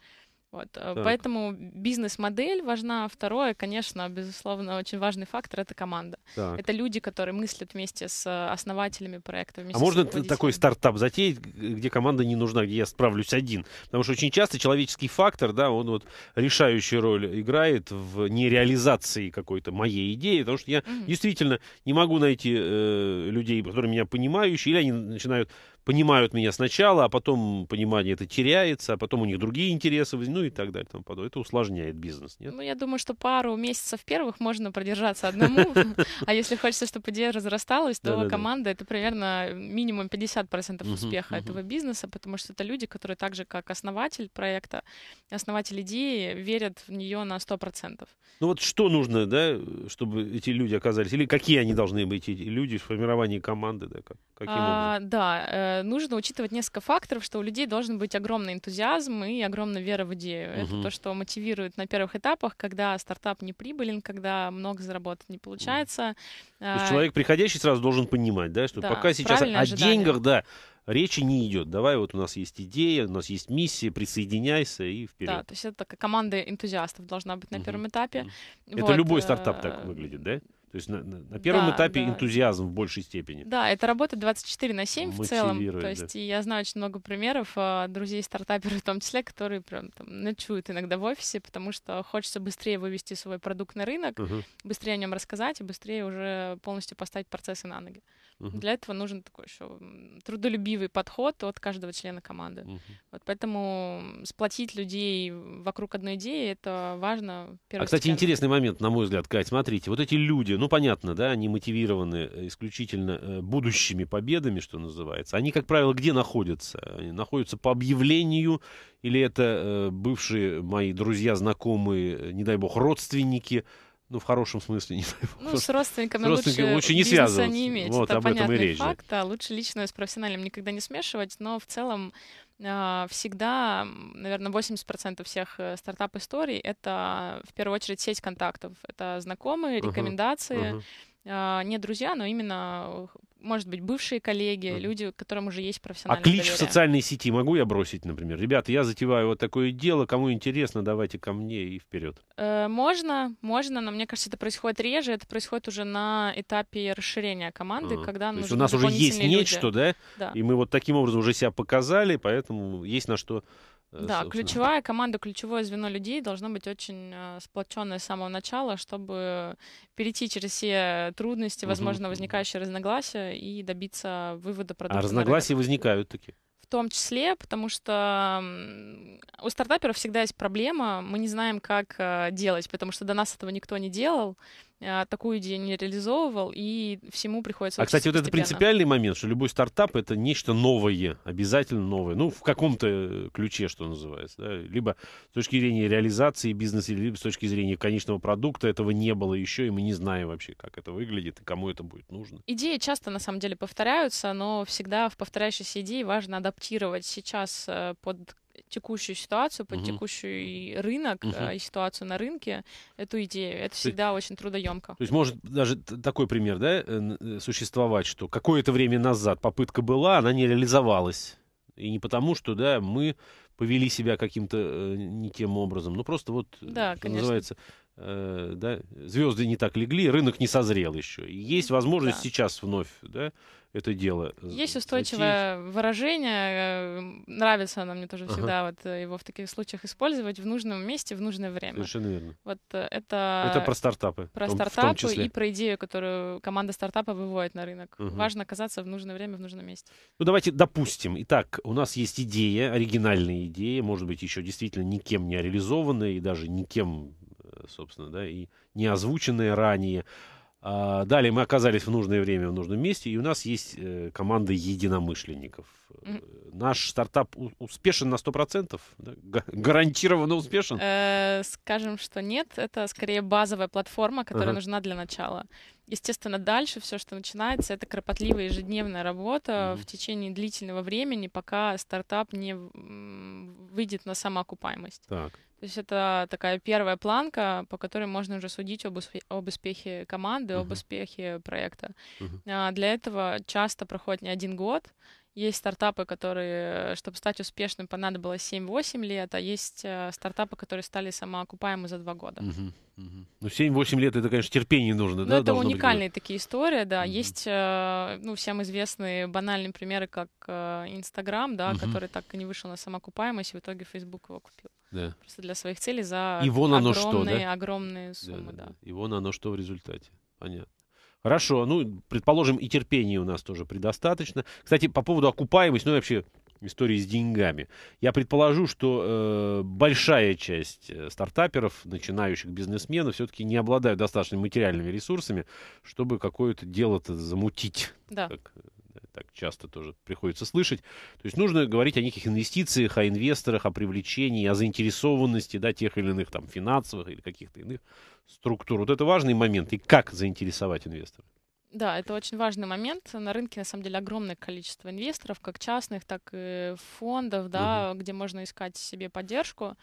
Вот. Э, поэтому бизнес-модель важна. Второе, конечно, безусловно, очень важный фактор — это команда. Так. Это люди, которые мыслят вместе с э, основателями проекта. А можно такой стартап затеять, где команда не нужна, где я справлюсь один? Потому что очень часто человеческий фактор, да, он вот решающую роль играет в нереализации какой-то моей идеи, потому что я mm-hmm. действительно не могу найти э, людей, которые меня понимающие, или они начинают понимают меня сначала, а потом понимание это теряется, а потом у них другие интересы, ну и так далее. Тому подобное. Это усложняет бизнес, нет? Ну, я думаю, что пару месяцев первых можно продержаться одному, а если хочется, чтобы идея разрасталась, то команда — это примерно минимум 50% успеха этого бизнеса, потому что это люди, которые так же, как основатель проекта, основатель идеи, верят в нее на 100%. Ну вот что нужно, да, чтобы эти люди оказались, или какие они должны быть, эти люди в формировании команды, да, как? Каким а, Да, э, нужно учитывать несколько факторов, что у людей должен быть огромный энтузиазм и огромная вера в идею. Угу. Это то, что мотивирует на первых этапах, когда стартап не прибылен, когда много заработать не получается. То есть а, человек, приходящий, сразу должен понимать, да, что да, пока сейчас о ожидание. деньгах, да, речи не идет. Давай, вот у нас есть идея, у нас есть миссия, присоединяйся и вперед. Да, то есть это такая команда энтузиастов должна быть на первом этапе. Угу. Вот. Это любой э, стартап так выглядит, да? То есть на, на, на первом да, этапе да. энтузиазм в большей степени. Да, это работа 24 на 7 Мотивирует, в целом. То есть да. и я знаю очень много примеров а, друзей-стартаперов в том числе, которые прям там ночуют иногда в офисе, потому что хочется быстрее вывести свой продукт на рынок, uh быстрее о нем рассказать и быстрее уже полностью поставить процессы на ноги. uh Для этого нужен такой еще трудолюбивый подход от каждого члена команды. uh Вот поэтому сплотить людей вокруг одной идеи — это важно. А, кстати, интересный момент, на мой взгляд, Кать, смотрите, вот эти люди, ну понятно, да, они мотивированы э, исключительно э, будущими победами, что называется. Они, как правило, где находятся? Они находятся по объявлению, или это э, бывшие мои друзья, знакомые, не дай бог, родственники, ну, в хорошем смысле, не знаю. Ну, с родственниками, с родственниками лучше, лучше не связываться. Не иметь. Вот, Это об этом и речь. Факт, да. лучше личное с профессиональным никогда не смешивать, но в целом а, всегда, наверное, 80% всех э, стартап-историй — это в первую очередь сеть контактов. Это знакомые, рекомендации, uh-huh. Uh-huh. не друзья, но именно может быть, бывшие коллеги, mm. люди, которым уже есть а профессиональное А клич доверие. в социальной сети могу я бросить, например? Ребята, я затеваю вот такое дело, кому интересно, давайте ко мне и вперед. Э, можно, можно, но мне кажется, это происходит реже, это происходит уже на этапе расширения команды, а, когда то нужны есть у нас уже есть люди. нечто, да? да? И мы вот таким образом уже себя показали, поэтому есть на что Э, да, собственно. ключевая команда, ключевое звено людей должно быть очень э, сплоченное с самого начала, чтобы перейти через все трудности, возможно, возникающие разногласия и добиться вывода а продукта. А разногласия возникают такие? В том числе, потому что у стартаперов всегда есть проблема, мы не знаем, как э, делать, потому что до нас этого никто не делал. А, такую идею не реализовывал, и всему приходится... А, кстати, вот это принципиальный момент, что любой стартап — это нечто новое, обязательно новое, ну, в каком-то э, ключе, что называется. Да? Либо с точки зрения реализации бизнеса, либо с точки зрения конечного продукта этого не было еще, и мы не знаем вообще, как это выглядит и кому это будет нужно. Идеи часто, на самом деле, повторяются, но всегда в повторяющейся идее важно адаптировать сейчас э, под текущую ситуацию, под угу. текущий рынок угу. и ситуацию на рынке эту идею. Это всегда то очень трудоемко. То есть может даже такой пример да, э, э, существовать, что какое-то время назад попытка была, она не реализовалась. И не потому, что да, мы повели себя каким-то э, не тем образом, но просто вот, да, что называется, э, да, звезды не так легли, рынок не созрел еще. есть возможность да. сейчас вновь, да, это дело. Э, есть устойчивое затеять. выражение, э, нравится оно мне тоже ага. всегда вот э, его в таких случаях использовать в нужном месте в нужное время. Совершенно верно. Вот это. Это про стартапы. Про том, стартапы том и про идею, которую команда стартапа выводит на рынок. Угу. Важно оказаться в нужное время в нужном месте. Ну давайте допустим. Итак, у нас есть идея, оригинальная идея, может быть еще действительно никем не реализованная и даже никем Э, собственно, да, и не озвученные ранее. А, далее мы оказались в нужное время, в нужном месте, и у нас есть э, команда единомышленников. Mm-hmm. Наш стартап успешен на 100%? Да? Гарантированно успешен? Э-э, скажем, что нет. Это скорее базовая платформа, которая uh-huh. нужна для начала. Естественно, дальше все, что начинается, это кропотливая ежедневная работа mm-hmm. в течение длительного времени, пока стартап не выйдет на самоокупаемость. Так. То есть это такая первая планка, по которой можно уже судить об, успе- об успехе команды, uh-huh. об успехе проекта. Uh-huh. А, для этого часто проходит не один год. Есть стартапы, которые, чтобы стать успешным, понадобилось 7-8 лет, а есть э, стартапы, которые стали самоокупаемы за 2 года. Uh-huh. Uh-huh. Ну, 7-8 лет это, конечно, терпение нужно, Но ну, да? Это уникальные быть. такие истории, да. Uh-huh. Есть, э, ну, всем известные банальные примеры, как э, Инстаграм, да, uh-huh. который так и не вышел на самоокупаемость, и в итоге Facebook его купил да. просто для своих целей за и вон огромные, оно огромные, что, да? огромные суммы. Да, да. Да. И вон оно что в результате. Понятно. Хорошо, ну, предположим, и терпения у нас тоже предостаточно. Кстати, по поводу окупаемости, ну, вообще истории с деньгами. Я предположу, что э, большая часть э, стартаперов, начинающих бизнесменов, все-таки не обладают достаточными материальными ресурсами, чтобы какое-то дело-то замутить. Да. Так, э, так часто тоже приходится слышать. То есть нужно говорить о неких инвестициях, о инвесторах, о привлечении, о заинтересованности да, тех или иных там, финансовых или каких-то иных структур. Вот это важный момент. И как заинтересовать инвесторов? Да, это очень важный момент. На рынке, на самом деле, огромное количество инвесторов, как частных, так и фондов, да, угу. где можно искать себе поддержку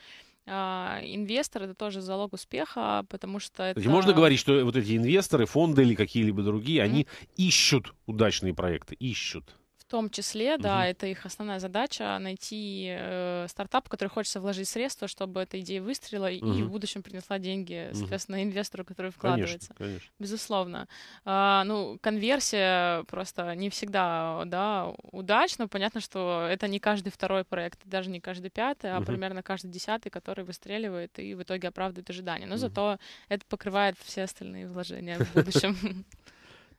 а, инвестор это тоже залог успеха, потому что это... Есть, можно говорить, что вот эти инвесторы, фонды или какие-либо другие, mm-hmm. они ищут удачные проекты, ищут том числе, да, угу. это их основная задача найти э, стартап, в который хочется вложить средства, чтобы эта идея выстрелила угу. и в будущем принесла деньги, соответственно, инвестору, который вкладывается. Конечно, конечно. Безусловно. А, ну, конверсия просто не всегда, да, удачна. Понятно, что это не каждый второй проект, даже не каждый пятый, а угу. примерно каждый десятый, который выстреливает и в итоге оправдывает ожидания. Но угу. зато это покрывает все остальные вложения в будущем.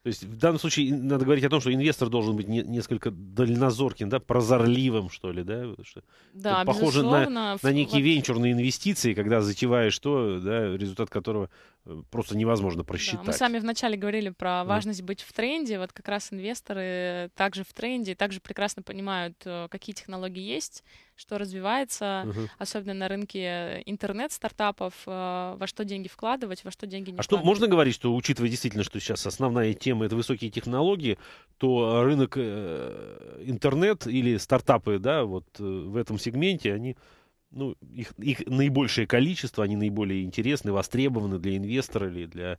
То есть в данном случае надо говорить о том, что инвестор должен быть не, несколько дальнозорким, да, прозорливым, что ли, да? Что да, похоже на, на некие венчурные инвестиции, когда затеваешь то, да, результат которого э, просто невозможно просчитать. Да, мы сами вначале говорили про важность быть в тренде. Вот как раз инвесторы также в тренде, также прекрасно понимают, э, какие технологии есть, что развивается, угу. особенно на рынке интернет-стартапов, э, во что деньги вкладывать, во что деньги не А вкладывать. что можно говорить, что учитывая действительно, что сейчас основная тема это высокие технологии, то рынок э, интернет или стартапы, да, вот э, в этом сегменте, они ну, их, их наибольшее количество, они наиболее интересны, востребованы для инвестора или для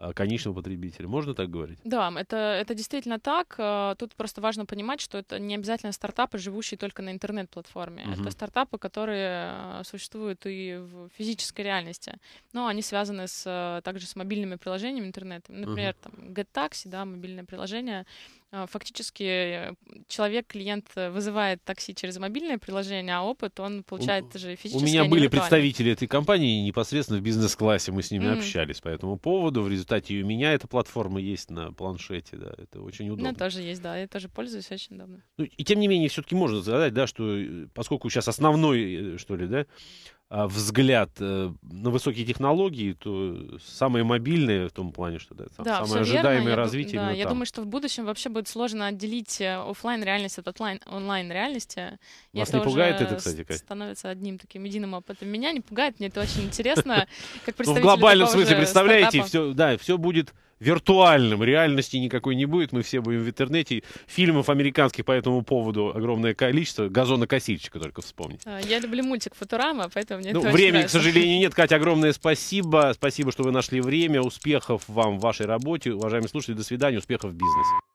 Э, конечного потребителя. Можно так говорить? Да, это, это действительно так. Э, тут просто важно понимать, что это не обязательно стартапы, живущие только на интернет-платформе. Угу. Это стартапы, которые э, существуют и в физической реальности. Но они связаны с, также с мобильными приложениями интернета. Например, угу. там GetTaxi, да, мобильное приложение — а, фактически э, человек, клиент э, вызывает такси через мобильное приложение, а опыт он получает у, же физически. У меня были представители этой компании непосредственно в бизнес-классе, мы с ними mm общались по этому поводу. В результате у меня эта платформа есть на планшете, да, это очень ну, удобно. У меня тоже есть, да, я тоже пользуюсь очень удобно. Ну, и тем не менее, все-таки можно задать, да, что э, поскольку сейчас основной, что ли, да, а, взгляд э, на высокие технологии, то самые мобильные в том плане, что да, там, да, самое ожидаемое верно. развитие. Я, да, я думаю, что в будущем вообще будет сложно отделить э, офлайн реальность от отлайн, онлайн реальности. Вас не пугает это, кстати, Кать? становится одним таким единым опытом. Меня не пугает, мне это очень интересно. Как ну, в глобальном смысле, представляете, все, да, все будет виртуальным. Реальности никакой не будет. Мы все будем в интернете. Фильмов американских по этому поводу огромное количество. Газонокосильщика только вспомнить. А, я люблю мультик Футурама, поэтому мне ну, Времени, нравится. к сожалению, нет. Катя, огромное спасибо. Спасибо, что вы нашли время. Успехов вам в вашей работе. Уважаемые слушатели, до свидания. Успехов в бизнесе.